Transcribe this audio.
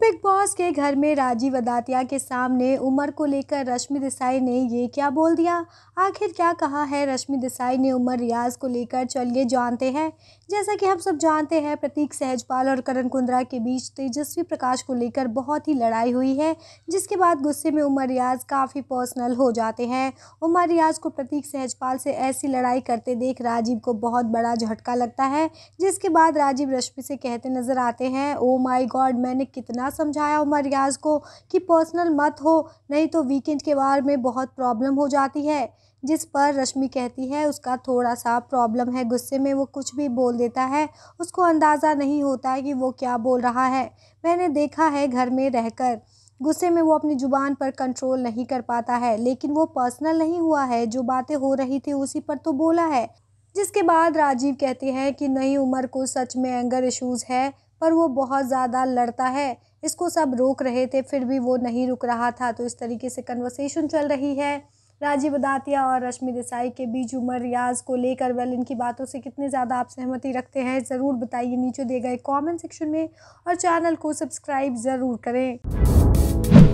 big boss के घर में राजीव अदातिया के सामने उमर को लेकर रश्मि देसाई ने ये क्या बोल दिया आखिर क्या कहा है रश्मि देसाई ने उमर रियाज को लेकर चलिए जानते हैं जैसा कि हम सब जानते हैं प्रतीक सहजपाल और करण कुंद्रा के बीच तेजस्वी प्रकाश को लेकर बहुत ही लड़ाई हुई है जिसके बाद गुस्से में उमर रियाज काफ़ी पर्सनल हो जाते हैं उमर रियाज को प्रतीक सहजपाल से ऐसी लड़ाई करते देख राजीव को बहुत बड़ा झटका लगता है जिसके बाद राजीव रश्मि से कहते नज़र आते हैं ओ माई गॉड मैंने कितना इतना समझाया उमर रियाज़ को कि पर्सनल मत हो नहीं तो वीकेंड के बार में बहुत प्रॉब्लम हो जाती है जिस पर रश्मि कहती है उसका थोड़ा सा प्रॉब्लम है गुस्से में वो कुछ भी बोल देता है उसको अंदाज़ा नहीं होता है कि वो क्या बोल रहा है मैंने देखा है घर में रहकर गुस्से में वो अपनी ज़ुबान पर कंट्रोल नहीं कर पाता है लेकिन वो पर्सनल नहीं हुआ है जो बातें हो रही थी उसी पर तो बोला है जिसके बाद राजीव कहते हैं कि नहीं उमर को सच में एंगर इश्यूज़ है पर वो बहुत ज़्यादा लड़ता है इसको सब रोक रहे थे फिर भी वो नहीं रुक रहा था तो इस तरीके से कन्वर्सेशन चल रही है राजीव दातिया और रश्मि देसाई के बीच उमर रियाज को लेकर वेल इनकी बातों से कितने ज़्यादा आप सहमति रखते हैं ज़रूर बताइए नीचे दिए गए कमेंट सेक्शन में और चैनल को सब्सक्राइब ज़रूर करें